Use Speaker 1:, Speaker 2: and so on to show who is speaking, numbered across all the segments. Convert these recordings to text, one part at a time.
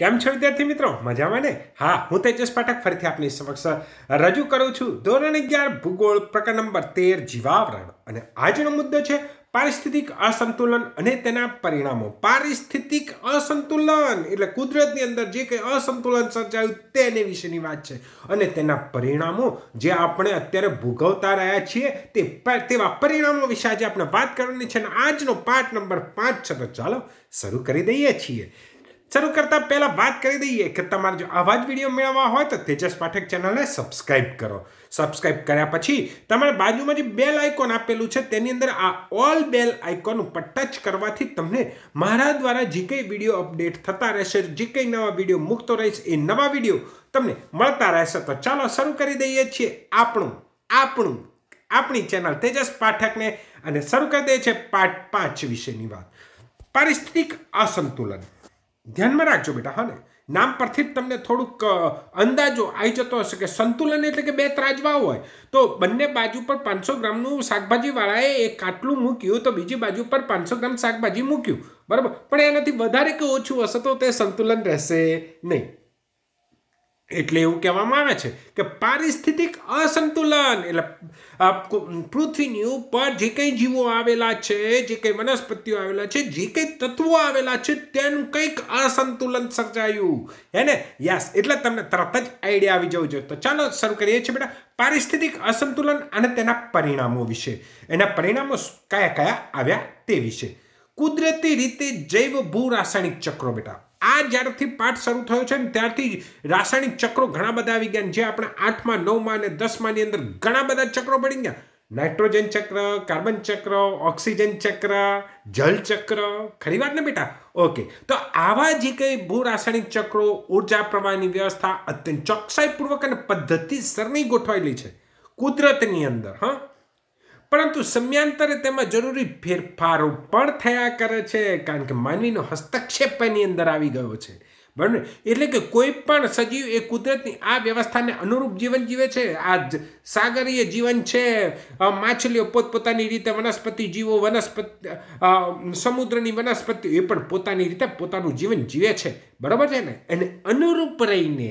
Speaker 1: કેમ છો વિદ્યાર્થી મિત્રો મજામાં ને હા હું તેજસ પાઠક ફરીથી આપની સમક્ષ રજૂ કરું છું ધોરણ અગિયાર ભૂગોળ પ્રકરણ નંબર તેર જીવાવરણ અને આજનો મુદ્દો છે પારિસ્થિતિક અસંતુલન અને તેના પરિણામો પારિસ્થિતિક અસંતુલન એટલે કુદરતની અંદર જે કંઈ અસંતુલન સર્જાયું તેને વિશેની વાત છે અને તેના પરિણામો જે આપણે અત્યારે ભોગવતા રહ્યા છીએ તે તેવા પરિણામો વિશે આજે આપણે વાત કરવાની છે અને આજનો પાઠ નંબર પાંચ છે તો ચાલો શરૂ કરી દઈએ છીએ શરૂ કરતા પહેલાં વાત કરી દઈએ કે તમારે જો આવા જ વિડીયો મેળવવા હોય તો તેજસ પાઠક ચેનલને સબસ્ક્રાઈબ કરો સબસ્ક્રાઇબ કર્યા પછી તમારે બાજુમાં જે બેલ આઇકોન આપેલું છે તેની અંદર આ ઓલ બેલ આઇકોન ઉપર ટચ કરવાથી તમને મારા દ્વારા જે કંઈ વિડીયો અપડેટ થતા રહેશે જે કંઈ નવા વિડીયો મૂકતો રહીશ એ નવા વિડીયો તમને મળતા રહેશે તો ચાલો શરૂ કરી દઈએ છીએ આપણું આપણું આપણી ચેનલ તેજસ પાઠકને અને શરૂ કરી દઈએ છીએ પાર્ટ પાંચ વિશેની વાત પારિસ્થિતિક અસંતુલન ધ્યાનમાં રાખજો બેટા હા ને નામ પરથી જ તમને થોડુંક અંદાજો આવી જતો હશે કે સંતુલન એટલે કે બે ત્રાજવા હોય તો બંને બાજુ પર પાંચસો ગ્રામનું શાકભાજીવાળાએ એક કાટલું મૂક્યું તો બીજી બાજુ પર પાંચસો ગ્રામ શાકભાજી મૂક્યું બરાબર પણ એનાથી વધારે કે ઓછું હશે તો તે સંતુલન રહેશે નહીં એટલે એવું કહેવામાં આવે છે કે પારિસ્થિતિક અસંતુલન એટલે પૃથ્વીની ઉપર જે કંઈ જીવો આવેલા છે જે કંઈ વનસ્પતિઓ આવેલા છે જે કંઈ તત્વો આવેલા છે તેનું કંઈક અસંતુલન સર્જાયું હેને ને યસ એટલે તમને તરત જ આઈડિયા આવી જવું જોઈએ તો ચાલો શરૂ કરીએ છીએ બેટા પારિસ્થિતિક અસંતુલન અને તેના પરિણામો વિશે એના પરિણામો કયા કયા આવ્યા તે વિશે કુદરતી રીતે જૈવ ભૂ રાસાયણિક ચક્રો બેટા આ જ્યારથી પાઠ શરૂ થયો છે ને ત્યારથી રાસાયણિક ચક્રો ઘણા બધા આવી ગયા જે આપણે આઠમાં નવમાં અને દસમાંની અંદર ઘણા બધા ચક્રો પડી ગયા નાઇટ્રોજન ચક્ર કાર્બન ચક્ર ઓક્સિજન ચક્ર જળ ચક્ર ખરી વાત ને બેટા ઓકે તો આવા જે કંઈ ભૂ રાસાયણિક ચક્રો ઊર્જા પ્રવાહની વ્યવસ્થા અત્યંત ચોકસાઈપૂર્વક અને પદ્ધતિસરની ગોઠવાયેલી છે કુદરતની અંદર હા પરંતુ સમયાંતરે તેમાં જરૂરી ફેરફારો પણ થયા કરે છે કારણ કે માનવીનો હસ્તક્ષેપ એની અંદર આવી ગયો છે બરાબર એટલે કે કોઈ પણ સજીવ એ કુદરતની આ વ્યવસ્થાને અનુરૂપ જીવન જીવે છે આ સાગરીય જીવન છે માછલીઓ પોતપોતાની રીતે વનસ્પતિ જીવો વનસ્પતિ સમુદ્રની વનસ્પતિ એ પણ પોતાની રીતે પોતાનું જીવન જીવે છે બરાબર છે ને એને અનુરૂપ રહીને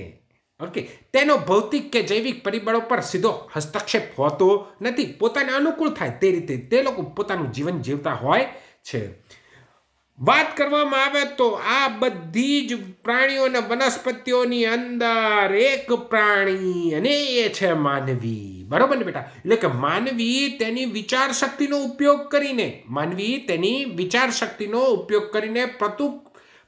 Speaker 1: ઓકે તેનો ભૌતિક કે જૈવિક પરિબળો પર સીધો હસ્તક્ષેપ હોતો નથી પોતાને અનુકૂળ થાય તે રીતે તે લોકો પોતાનું જીવન જીવતા હોય છે વાત કરવામાં આવે તો આ બધી જ પ્રાણીઓ અને વનસ્પતિઓની અંદર એક પ્રાણી અને એ છે માનવી બરાબર ને બેટા એટલે કે માનવી તેની વિચાર શક્તિનો ઉપયોગ કરીને માનવી તેની વિચાર શક્તિનો ઉપયોગ કરીને પ્રતુક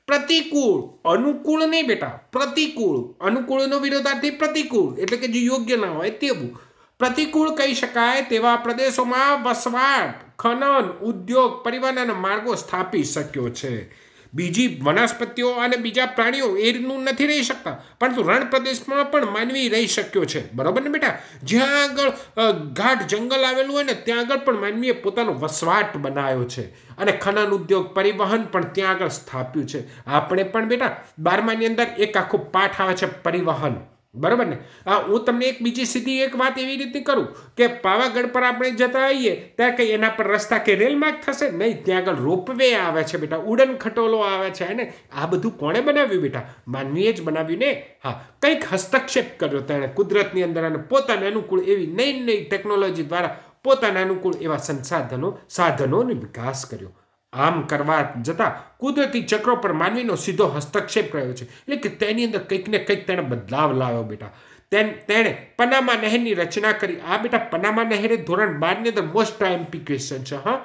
Speaker 1: પ્રતિકૂળ અનુકૂળ નહીં બેટા પ્રતિકૂળ અનુકૂળનો વિરોધાર્થી પ્રતિકૂળ એટલે કે જે યોગ્ય ના હોય તેવું પ્રતિકૂળ કહી શકાય તેવા પ્રદેશોમાં વસવાટ ખનન ઉદ્યોગ પરિવહન અને માર્ગો સ્થાપી શક્યો છે બીજી વનસ્પતિઓ અને બીજા પ્રાણીઓ એ રીતનું નથી રહી શકતા પરંતુ રણ પ્રદેશમાં પણ માનવી રહી શક્યો છે બરાબર ને બેટા જ્યાં આગળ ગાઢ જંગલ આવેલું હોય ને ત્યાં આગળ પણ માનવીએ પોતાનો વસવાટ બનાવ્યો છે અને ખનન ઉદ્યોગ પરિવહન પણ ત્યાં આગળ સ્થાપ્યું છે આપણે પણ બેટા બારમાની અંદર એક આખો પાઠ આવે છે પરિવહન બરાબર ને હા હું તમને એક બીજી સીધી એક વાત એવી રીતની કરું કે પાવાગઢ પર આપણે જતા આવીએ ત્યાં કંઈ એના પર રસ્તા કે રેલ માર્ગ થશે નહીં ત્યાં આગળ રોપવે આવે છે બેટા ઉડન ખટોલો આવે છે અને આ બધું કોણે બનાવ્યું બેટા માનવીએ જ બનાવ્યું ને હા કંઈક હસ્તક્ષેપ કર્યો તેણે કુદરતની અંદર અને પોતાને અનુકૂળ એવી નઈ નઈ ટેકનોલોજી દ્વારા પોતાના અનુકૂળ એવા સંસાધનો સાધનોનો વિકાસ કર્યો આમ કરવા જતાં કુદરતી ચક્રો પર માનવીનો સીધો હસ્તક્ષેપ રહ્યો છે એટલે કે તેની અંદર કંઈક ને કંઈક તેણે બદલાવ લાવ્યો બેટા તેમ તેણે પનામા નહેરની રચના કરી આ બેટા પનામા નહેરે ધોરણ બારની અંદર મોસ્ટ એમપી ક્વેશ્ચન છે હા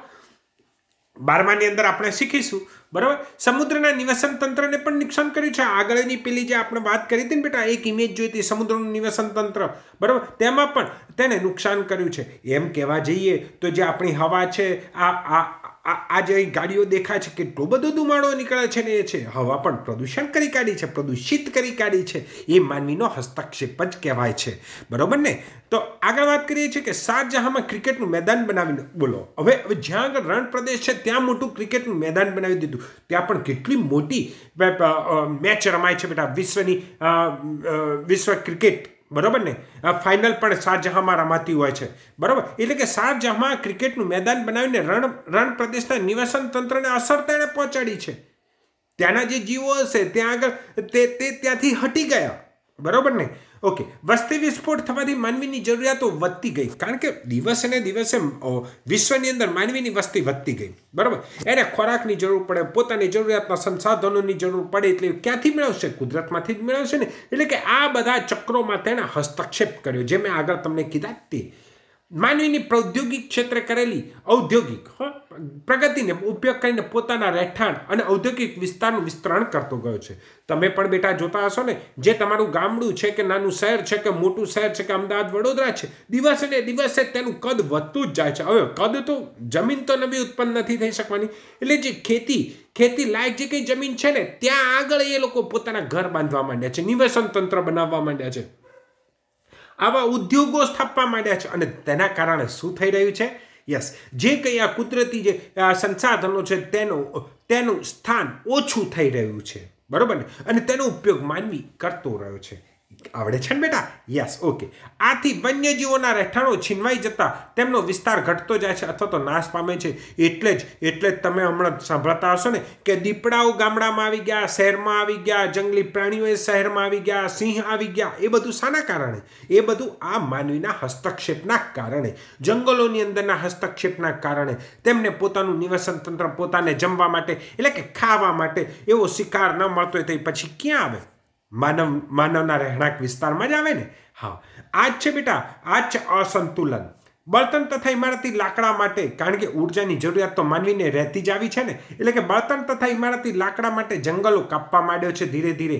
Speaker 1: બારમાની અંદર આપણે શીખીશું બરાબર સમુદ્રના નિવસન તંત્રને પણ નુકસાન કર્યું છે આગળની પેલી જે આપણે વાત કરી હતી ને બેટા એક ઇમેજ જોઈ હતી સમુદ્રનું નિવસન તંત્ર બરાબર તેમાં પણ તેને નુકસાન કર્યું છે એમ કહેવા જઈએ તો જે આપણી હવા છે આ આ આ જે ગાડીઓ દેખાય છે કેટલો બધો ધુમાડો નીકળે છે ને એ છે હવા પણ પ્રદૂષણ કરી કાઢી છે પ્રદૂષિત કરી કાઢી છે એ માનવીનો હસ્તક્ષેપ જ કહેવાય છે બરાબર ને તો આગળ વાત કરીએ છીએ કે શાહજહામાં ક્રિકેટનું મેદાન બનાવીને બોલો હવે હવે જ્યાં આગળ રણ પ્રદેશ છે ત્યાં મોટું ક્રિકેટનું મેદાન બનાવી દીધું ત્યાં પણ કેટલી મોટી મેચ રમાય છે બેટા વિશ્વની વિશ્વ ક્રિકેટ બરાબર ને આ ફાઇનલ પણ શારજહાંમાં રમાતી હોય છે બરાબર એટલે કે શારજહાં ક્રિકેટનું મેદાન બનાવીને રણ રણ પ્રદેશના નિવાસન તંત્રને અસર તેણે પહોંચાડી છે ત્યાંના જે જીવો હશે ત્યાં આગળ તે તે ત્યાંથી હટી ગયા બરોબર ને ઓકે વસ્તી વિસ્ફોટ થવાથી માનવીની જરૂરિયાતો વધતી ગઈ કારણ કે દિવસે ને દિવસે વિશ્વની અંદર માનવીની વસ્તી વધતી ગઈ બરાબર એને ખોરાકની જરૂર પડે પોતાની જરૂરિયાતના સંસાધનોની જરૂર પડે એટલે ક્યાંથી મેળવશે કુદરતમાંથી જ મેળવશે ને એટલે કે આ બધા ચક્રોમાં તેણે હસ્તક્ષેપ કર્યો જે મેં આગળ તમને કીધા તે માનવીની પ્રૌદ્યોગિક ક્ષેત્રે કરેલી ઔદ્યોગિક પ્રગતિને ઉપયોગ કરીને પોતાના રહેઠાણ અને ઔદ્યોગિક વિસ્તારનું વિસ્તરણ કરતો ગયો છે તમે પણ બેટા જોતા હશો ને જે તમારું ગામડું છે કે નાનું શહેર છે કે મોટું શહેર છે કે અમદાવાદ વડોદરા છે દિવસે ને દિવસે તેનું કદ વધતું જ જાય છે હવે કદ તો જમીન તો નવી ઉત્પન્ન નથી થઈ શકવાની એટલે જે ખેતી ખેતી લાયક જે કંઈ જમીન છે ને ત્યાં આગળ એ લોકો પોતાના ઘર બાંધવા માંડ્યા છે નિવેશન તંત્ર બનાવવા માંડ્યા છે આવા ઉદ્યોગો સ્થાપવા માંડ્યા છે અને તેના કારણે શું થઈ રહ્યું છે યસ જે કંઈ આ કુદરતી જે સંસાધનો છે તેનું તેનું સ્થાન ઓછું થઈ રહ્યું છે બરાબર ને અને તેનો ઉપયોગ માનવી કરતો રહ્યો છે આવડે છે ને બેટા યસ ઓકે આથી વન્યજીવોના રહેઠાણો છીનવાઈ જતાં તેમનો વિસ્તાર ઘટતો જાય છે અથવા તો નાશ પામે છે એટલે જ એટલે જ તમે હમણાં સાંભળતા હશો ને કે દીપડાઓ ગામડામાં આવી ગયા શહેરમાં આવી ગયા જંગલી પ્રાણીઓએ શહેરમાં આવી ગયા સિંહ આવી ગયા એ બધું શાના કારણે એ બધું આ માનવીના હસ્તક્ષેપના કારણે જંગલોની અંદરના હસ્તક્ષેપના કારણે તેમને પોતાનું નિવસન તંત્ર પોતાને જમવા માટે એટલે કે ખાવા માટે એવો શિકાર ન મળતો હોય તો પછી ક્યાં આવે માનવ માનવના રહેણાંક વિસ્તારમાં જ આવે ને હા આ જ છે બેટા આ જ છે અસંતુલન બળતણ તથા ઇમારતી લાકડા માટે કારણ કે ઉર્જાની જરૂરિયાત તો માનવીને રહેતી જ આવી છે ને એટલે કે બળતણ તથા ઇમારતી લાકડા માટે જંગલો કાપવા માંડ્યો છે ધીરે ધીરે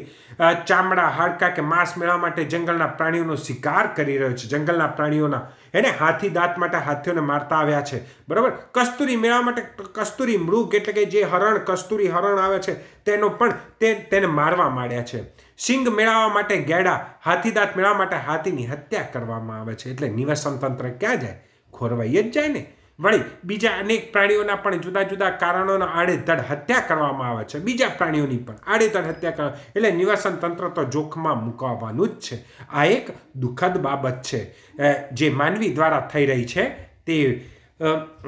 Speaker 1: ચામડા હાડકાં કે માંસ મેળવવા માટે જંગલના પ્રાણીઓનો શિકાર કરી રહ્યો છે જંગલના પ્રાણીઓના એને હાથી દાંત માટે હાથીઓને મારતા આવ્યા છે બરાબર કસ્તુરી મેળવવા માટે કસ્તુરી મૃગ એટલે કે જે હરણ કસ્તુરી હરણ આવે છે તેનો પણ તે તેને મારવા માંડ્યા છે સિંગ મેળવવા માટે ગેડા હાથીદાંત મેળવવા માટે હાથીની હત્યા કરવામાં આવે છે એટલે નિવસન તંત્ર ક્યાં જાય ખોરવાઈ જ જાય ને વળી બીજા અનેક પ્રાણીઓના પણ જુદા જુદા કારણોના આડેધડ હત્યા કરવામાં આવે છે બીજા પ્રાણીઓની પણ આડેધડ હત્યા કરવા એટલે નિવસન તંત્ર તો જોખમાં મૂકવાનું જ છે આ એક દુઃખદ બાબત છે જે માનવી દ્વારા થઈ રહી છે તે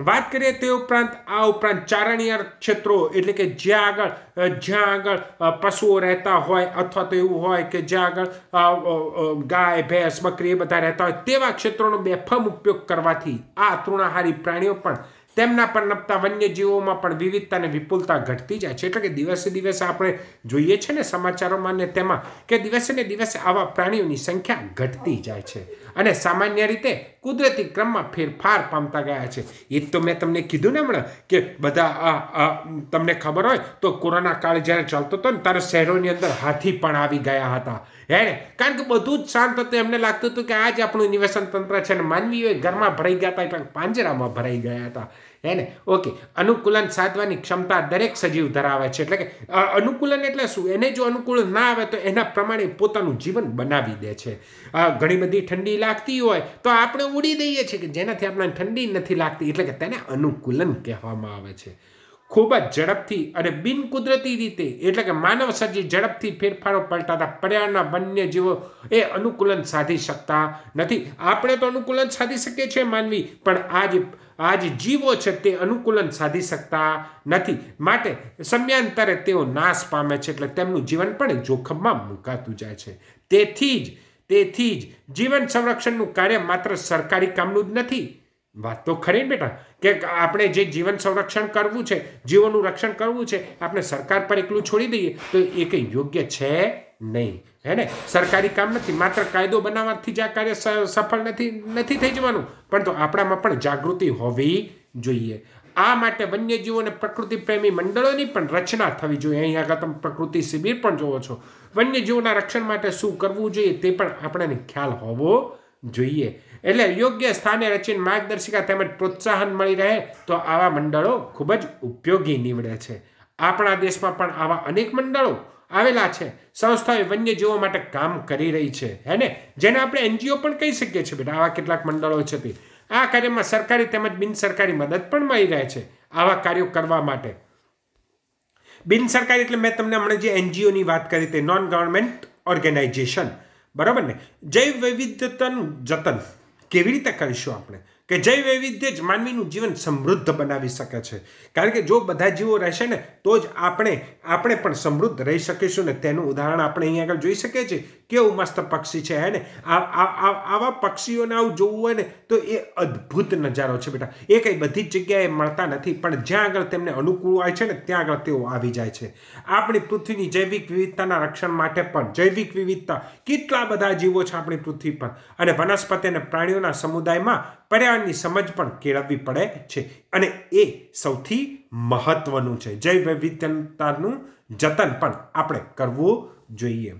Speaker 1: વાત કરીએ તે ઉપરાંત આ ઉપરાંત ચારણીય ક્ષેત્રો એટલે કે જ્યાં આગળ જ્યાં આગળ પશુઓ રહેતા હોય અથવા તો એવું હોય કે જ્યાં આગળ ગાય ભેંસ બકરી એ બધા રહેતા હોય તેવા ક્ષેત્રોનો બેફમ ઉપયોગ કરવાથી આ તૃણાહારી પ્રાણીઓ પણ તેમના પર નપતા વન્યજીવોમાં પણ વિવિધતા અને વિપુલતા ઘટતી જાય છે એટલે કે દિવસે દિવસે આપણે જોઈએ છે ને સમાચારોમાં ને તેમાં કે દિવસે ને દિવસે આવા પ્રાણીઓની સંખ્યા ઘટતી જાય છે અને સામાન્ય રીતે કુદરતી ક્રમમાં ફેરફાર પામતા ગયા છે એ તો મેં તમને કીધું ને હમણાં કે બધા તમને ખબર હોય તો કોરોના કાળ જ્યારે ચાલતો હતો ને ત્યારે શહેરોની અંદર હાથી પણ આવી ગયા હતા હે કારણ કે બધું જ શાંત હતું એમને લાગતું હતું કે આ જ આપણું નિવેસન તંત્ર છે ને માનવીઓ ઘરમાં ભરાઈ ગયા હતા એટલે પાંજરામાં ભરાઈ ગયા હતા હે ને ઓકે અનુકૂલન સાધવાની ક્ષમતા દરેક સજીવ ધરાવે છે એટલે કે અનુકૂલન એટલે શું એને જો અનુકૂળ ના આવે તો એના પ્રમાણે પોતાનું જીવન બનાવી દે છે ઘણી બધી ઠંડી લાગતી હોય તો આપણે ઉડી દઈએ છીએ કે જેનાથી આપણને ઠંડી નથી લાગતી એટલે કે તેને અનુકૂલન કહેવામાં આવે છે ખૂબ જ ઝડપથી અને બિનકુદરતી રીતે એટલે કે માનવ સર્જી ઝડપથી ફેરફારો પલટાતા પર્યાવરણના વન્ય જીવો એ અનુકૂલન સાધી શકતા નથી આપણે તો અનુકૂલન સાધી શકીએ છીએ માનવી પણ આ જે આ જે જીવો છે તે અનુકૂલન સાધી શકતા નથી માટે સમયાંતરે તેઓ નાશ પામે છે એટલે તેમનું જીવન પણ જોખમમાં મુકાતું જાય છે તેથી જ તેથી જ જીવન સંરક્ષણનું કાર્ય માત્ર સરકારી કામનું જ નથી વાત તો ખરી ને બેટા કે આપણે જે જીવન સંરક્ષણ કરવું છે જીવનનું રક્ષણ કરવું છે આપણે સરકાર પર એકલું છોડી દઈએ તો એ કંઈ યોગ્ય છે નહીં હે ને સરકારી કામ નથી માત્ર કાયદો બનાવવાથી જ આ કાર્ય સફળ નથી નથી થઈ જવાનું પણ તો આપણામાં પણ જાગૃતિ હોવી જોઈએ આ માટે વન્યજીવો અને પ્રકૃતિ પ્રેમી મંડળોની પણ રચના થવી જોઈએ અહીંયા આગળ તમે પ્રકૃતિ શિબિર પણ જોવો છો વન્યજીવોના રક્ષણ માટે શું કરવું જોઈએ તે પણ આપણને ખ્યાલ હોવો જોઈએ એટલે યોગ્ય સ્થાને રચીને માર્ગદર્શિકા તેમજ પ્રોત્સાહન મળી રહે તો આવા મંડળો ખૂબ જ ઉપયોગી નીવડે છે આપણા દેશમાં પણ આવા અનેક મંડળો આવેલા છે સંસ્થાઓ વન્યજીવો માટે કામ કરી રહી છે હે ને જેને આપણે એનજીઓ પણ કહી શકીએ છીએ બેટા આવા કેટલાક મંડળો છે તે આ કાર્યમાં સરકારી તેમજ બિનસરકારી મદદ પણ મળી રહે છે આવા કાર્યો કરવા માટે બિનસરકારી એટલે મેં તમને હમણાં જે એનજીઓની વાત કરી તે નોન ગવર્મેન્ટ ઓર્ગેનાઇઝેશન બરાબર ને જૈવ વૈવિધ્યતાનું જતન કેવી રીતે કરીશું આપણે કે જૈવ વૈવિધ્ય જ માનવીનું જીવન સમૃદ્ધ બનાવી શકે છે કારણ કે જો બધા જીવો રહેશે ને તો જ આપણે આપણે પણ સમૃદ્ધ રહી શકીશું ને તેનું ઉદાહરણ આપણે અહીંયા આગળ જોઈ શકીએ છીએ કેવું મસ્ત પક્ષી છે હે ને આવા પક્ષીઓને આવું જોવું હોય ને તો એ અદ્ભુત નજારો છે બેટા એ કંઈ બધી જ જગ્યાએ મળતા નથી પણ જ્યાં આગળ તેમને અનુકૂળ હોય છે ને ત્યાં આગળ તેઓ આવી જાય છે આપણી પૃથ્વીની જૈવિક વિવિધતાના રક્ષણ માટે પણ જૈવિક વિવિધતા કેટલા બધા જીવો છે આપણી પૃથ્વી પર અને વનસ્પતિ અને પ્રાણીઓના સમુદાયમાં પર્યાવરણની સમજ પણ કેળવવી પડે છે અને એ સૌથી મહત્વનું છે જૈવ વૈવિધ્યતાનું જતન પણ આપણે કરવું જોઈએ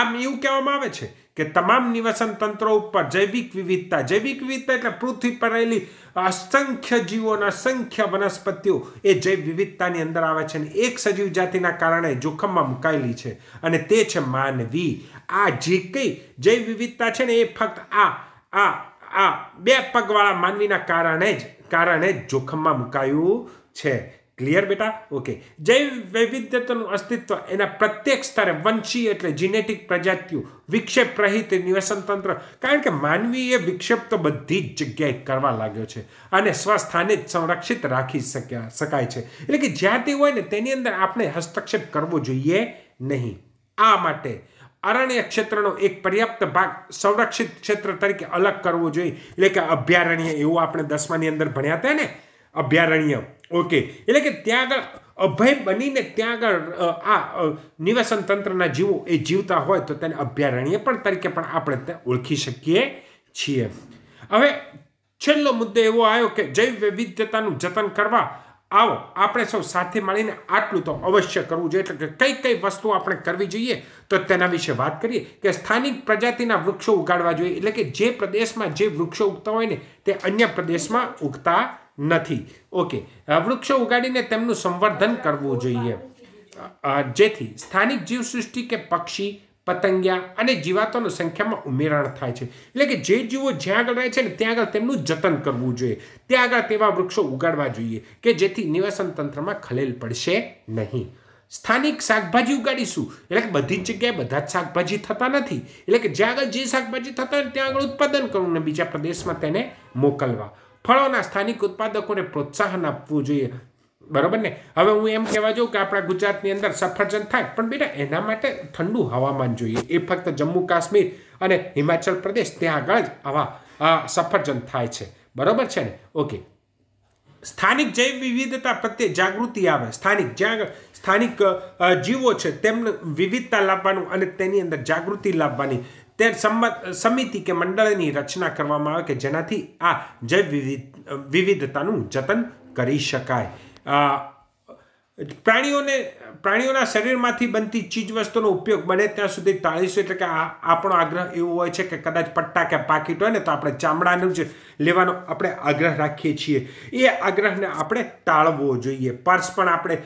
Speaker 1: આમ એવું કહેવામાં આવે છે કે તમામ નિવસન તંત્રો ઉપર જૈવિક વિવિધતા જૈવિક વિવિધતા એટલે પૃથ્વી પર રહેલી અસંખ્ય જીવોના અસંખ્ય વનસ્પતિઓ એ જૈવ વિવિધતાની અંદર આવે છે અને એક સજીવ જાતિના કારણે જોખમમાં મુકાયેલી છે અને તે છે માનવી આ જે કંઈ જૈવ વિવિધતા છે ને એ ફક્ત આ આ આ બે પગવાળા માનવીના કારણે જ કારણે જ જોખમમાં મુકાયું છે ક્લિયર બેટા ઓકે જૈવ વૈવિધ્યતાનું અસ્તિત્વ એના પ્રત્યેક સ્તરે વંશી એટલે જીનેટિક પ્રજાતિઓ વિક્ષેપ રહિત નિવસન તંત્ર કારણ કે માનવીએ વિક્ષેપ તો બધી જ જગ્યાએ કરવા લાગ્યો છે અને સ્વસ્થાને જ સંરક્ષિત રાખી શક્યા શકાય છે એટલે કે જ્યાં તે હોય ને તેની અંદર આપણે હસ્તક્ષેપ કરવો જોઈએ નહીં આ માટે અરણ્ય ક્ષેત્રનો એક પર્યાપ્ત ભાગ સંરક્ષિત ક્ષેત્ર તરીકે અલગ કરવો જોઈએ એટલે કે અભયારણ્ય એવું આપણે દસમાની અંદર ભણ્યા હતા ને અભયારણ્ય ઓકે એટલે કે ત્યાં આગળ અભય બનીને ત્યાં આગળ આ નિવસન તંત્રના જીવો એ જીવતા હોય તો તેને અભયારણ્ય પણ તરીકે પણ આપણે ઓળખી શકીએ છીએ હવે છેલ્લો મુદ્દો એવો આવ્યો કે જૈવ વૈવિધ્યતાનું જતન કરવા આવો આપણે સૌ સાથે મળીને આટલું તો અવશ્ય કરવું જોઈએ એટલે કે કઈ કઈ વસ્તુ આપણે કરવી જોઈએ તો તેના વિશે વાત કરીએ કે સ્થાનિક પ્રજાતિના વૃક્ષો ઉગાડવા જોઈએ એટલે કે જે પ્રદેશમાં જે વૃક્ષો ઉગતા હોય ને તે અન્ય પ્રદેશમાં ઉગતા નથી ઓકે વૃક્ષો ઉગાડીને તેમનું સંવર્ધન કરવું જોઈએ જેથી સ્થાનિક જીવસૃષ્ટિ કે પક્ષી પતંગિયા અને જીવાતોની સંખ્યામાં ઉમેરાણ થાય છે એટલે કે જે જીવો જ્યાં આગળ રહે છે ને ત્યાં આગળ તેમનું જતન કરવું જોઈએ ત્યાં આગળ તેવા વૃક્ષો ઉગાડવા જોઈએ કે જેથી નિવાસન તંત્રમાં ખલેલ પડશે નહીં સ્થાનિક શાકભાજી ઉગાડીશું એટલે કે બધી જ જગ્યાએ બધા જ શાકભાજી થતા નથી એટલે કે જ્યાં આગળ જે શાકભાજી થતા હોય ત્યાં આગળ ઉત્પાદન કરવું ને બીજા પ્રદેશમાં તેને મોકલવા ફળોના સ્થાનિક ઉત્પાદકોને પ્રોત્સાહન આપવું જોઈએ બરોબર ને હવે હું એમ કહેવા જાઉં કે આપણા ગુજરાતની અંદર સફરજન થાય પણ બેટા એના માટે ઠંડુ હવામાન જોઈએ એ ફક્ત જમ્મુ કાશ્મીર અને હિમાચલ પ્રદેશ ત્યાં આગળ જ આવા સફરજન થાય છે બરોબર છે ને ઓકે સ્થાનિક જૈવ વિવિધતા પ્રત્યે જાગૃતિ આવે સ્થાનિક જ્યાં સ્થાનિક જીવો છે તેમને વિવિધતા લાવવાનું અને તેની અંદર જાગૃતિ લાવવાની તે સમિતિ કે મંડળની રચના કરવામાં આવે કે જેનાથી આ જૈવ વિવિધ વિવિધતાનું જતન કરી શકાય પ્રાણીઓને પ્રાણીઓના શરીરમાંથી બનતી ચીજવસ્તુનો ઉપયોગ બને ત્યાં સુધી ટાળીશું એટલે કે આ આપણો આગ્રહ એવો હોય છે કે કદાચ પટ્ટા કે પાકીટ હોય ને તો આપણે ચામડાનું જ લેવાનો આપણે આગ્રહ રાખીએ છીએ એ આગ્રહને આપણે ટાળવો જોઈએ પર્સ પણ આપણે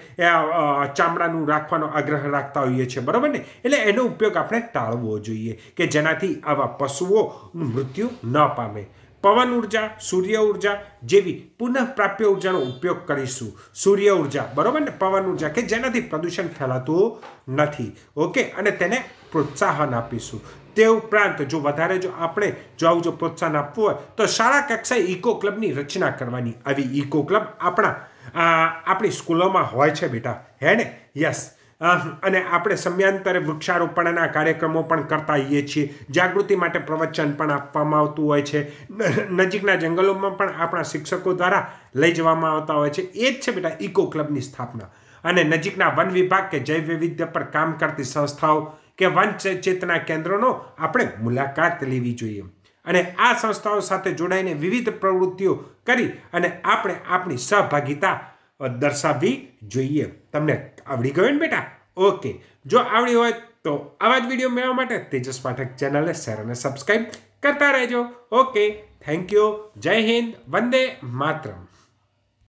Speaker 1: ચામડાનું રાખવાનો આગ્રહ રાખતા હોઈએ છીએ બરાબર ને એટલે એનો ઉપયોગ આપણે ટાળવો જોઈએ કે જેનાથી આવા પશુઓ મૃત્યુ ન પામે પવન ઉર્જા સૂર્ય ઉર્જા જેવી પુનઃપ્રાપ્ય ઉર્જાનો ઉપયોગ કરીશું સૂર્ય ઉર્જા બરાબર ને પવન ઉર્જા કે જેનાથી પ્રદૂષણ ફેલાતું નથી ઓકે અને તેને પ્રોત્સાહન આપીશું તે ઉપરાંત જો વધારે જો આપણે જો આવું જો પ્રોત્સાહન આપવું હોય તો શાળા કક્ષાએ ઇકો ક્લબની રચના કરવાની આવી ઇકો ક્લબ આપણા આપણી સ્કૂલોમાં હોય છે બેટા હે ને યસ અને આપણે સમયાંતરે વૃક્ષારોપણના કાર્યક્રમો પણ કરતા હોઈએ છીએ જાગૃતિ માટે પ્રવચન પણ આપવામાં આવતું હોય છે નજીકના જંગલોમાં પણ આપણા શિક્ષકો દ્વારા લઈ જવામાં આવતા હોય છે એ જ છે બેટા ઇકો ક્લબની સ્થાપના અને નજીકના વન વિભાગ કે જૈવ વૈવિધ્ય પર કામ કરતી સંસ્થાઓ કે વન ચેતના કેન્દ્રોનો આપણે મુલાકાત લેવી જોઈએ અને આ સંસ્થાઓ સાથે જોડાઈને વિવિધ પ્રવૃત્તિઓ કરી અને આપણે આપણી સહભાગિતા દર્શાવવી જોઈએ તમને આવડી ગયું ને બેટા ઓકે જો આવડી હોય તો આવા જ વિડીયો મેળવવા માટે તેજસ પાઠક ચેનલને શેર અને સબસ્ક્રાઈબ કરતા રહેજો ઓકે થેન્ક યુ જય હિન્દ વંદે માત્રમ